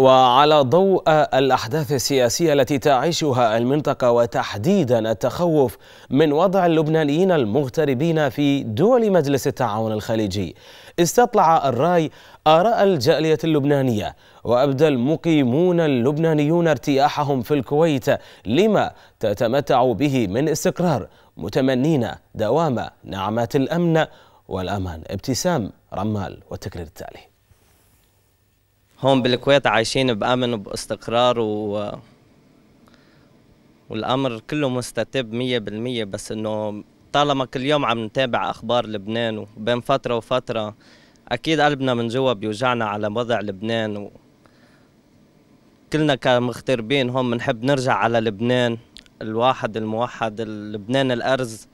وعلى ضوء الأحداث السياسية التي تعيشها المنطقة وتحديدا التخوف من وضع اللبنانيين المغتربين في دول مجلس التعاون الخليجي استطلع الراي آراء الجالية اللبنانية وأبدى المقيمون اللبنانيون ارتياحهم في الكويت لما تتمتع به من استقرار متمنين دوام نعمات الأمن والأمان ابتسام رمال والتقرير التالي هون بالكويت عايشين بأمن وباستقرار و والأمر كله مستتب مية بالمية بس إنه طالما كل يوم عم نتابع أخبار لبنان وبين فترة وفترة أكيد قلبنا من جوا بيوجعنا على وضع لبنان و... كلنا كمغتربين هون بنحب نرجع على لبنان الواحد الموحد لبنان الأرز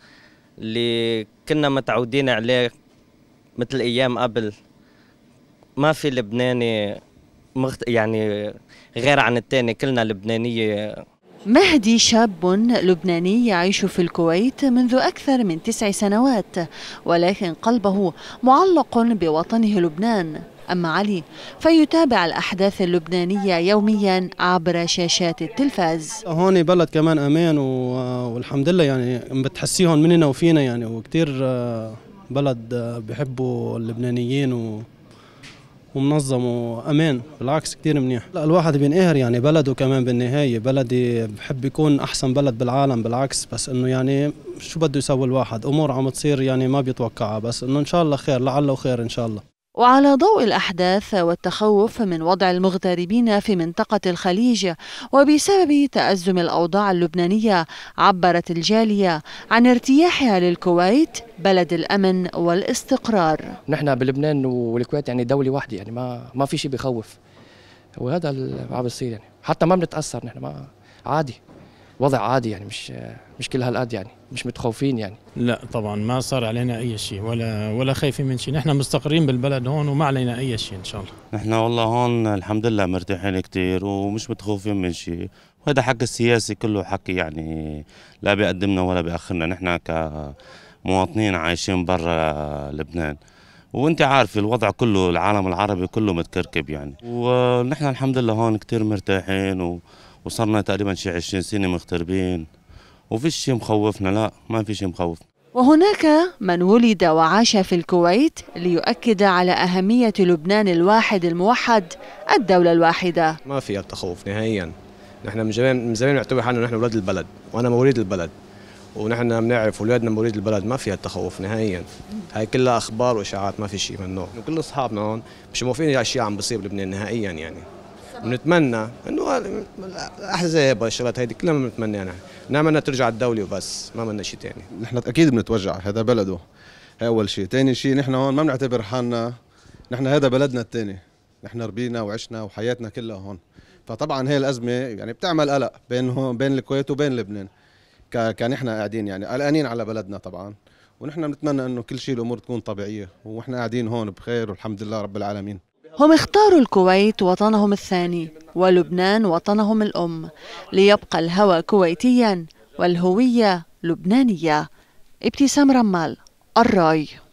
اللي كنا متعودين عليه مثل أيام قبل ما في لبناني مخت... يعني غير عن الثاني كلنا لبنانيه مهدي شاب لبناني يعيش في الكويت منذ أكثر من تسع سنوات ولكن قلبه معلق بوطنه لبنان أما علي فيتابع الأحداث اللبنانية يوميا عبر شاشات التلفاز هون بلد كمان أمان والحمد لله يعني بتحسيهم مننا وفينا يعني وكتير بلد بحبوا اللبنانيين و ومنظم وامان بالعكس كثير منيح لا الواحد بينقهر يعني بلده كمان بالنهايه بلدي بحب يكون احسن بلد بالعالم بالعكس بس انه يعني شو بده يسوي الواحد امور عم تصير يعني ما بيتوقعها بس انه ان شاء الله خير لعله خير ان شاء الله وعلى ضوء الأحداث والتخوف من وضع المغتربين في منطقة الخليج وبسبب تأزم الأوضاع اللبنانية عبرت الجالية عن ارتياحها للكويت بلد الأمن والاستقرار نحن بلبنان والكويت يعني دولة واحدة يعني ما ما في شيء بخوف وهذا اللي عم بيصير يعني حتى ما بنتأثر نحن ما عادي وضع عادي يعني مش مش كل هالقد يعني مش متخوفين يعني لا طبعا ما صار علينا اي شيء ولا ولا خايفين من شيء نحن مستقرين بالبلد هون وما علينا اي شيء ان شاء الله نحن والله هون الحمد لله مرتاحين كثير ومش متخوفين من شيء وهذا حق السياسي كله حكي يعني لا بيقدمنا ولا بيأخرنا نحن كمواطنين عايشين برا لبنان وانت عارف الوضع كله العالم العربي كله متكركب يعني ونحن الحمد لله هون كثير مرتاحين و وصرنا تقريبا شي 20 سنه مغتربين وفي شيء مخوفنا لا ما في شيء مخوفنا وهناك من ولد وعاش في الكويت ليؤكد على أهمية لبنان الواحد الموحد الدولة الواحدة ما فيها تخوف نهائيا نحن من زمان من زمان نعتبر حالنا نحن اولاد البلد وانا مواليد البلد ونحن بنعرف اولادنا مواليد البلد ما فيها تخوف نهائيا هاي كلها اخبار واشاعات ما في شيء من النوع كل اصحابنا هون مش موافقين على الشيء عم بصير بلبنان نهائيا يعني بنتمنى انه الاحزاب والشغلات هيدي كلها ما بنتمنى نحن يعني. بدنا ترجع الدوله وبس ما بدنا شيء ثاني نحن اكيد بنتوجع هذا بلده هي اول شيء ثاني شيء نحن هون ما بنعتبر حالنا نحن هذا بلدنا الثاني نحن ربينا وعشنا وحياتنا كلها هون فطبعا هي الازمه يعني بتعمل قلق بين هون بين الكويت وبين لبنان كنحن قاعدين يعني قلقانين على بلدنا طبعا ونحن بنتمنى انه كل شيء الامور تكون طبيعيه ونحن قاعدين هون بخير والحمد لله رب العالمين هم اختاروا الكويت وطنهم الثاني ولبنان وطنهم الأم ليبقى الهوى كويتيا والهوية لبنانية ابتسام رمال الراي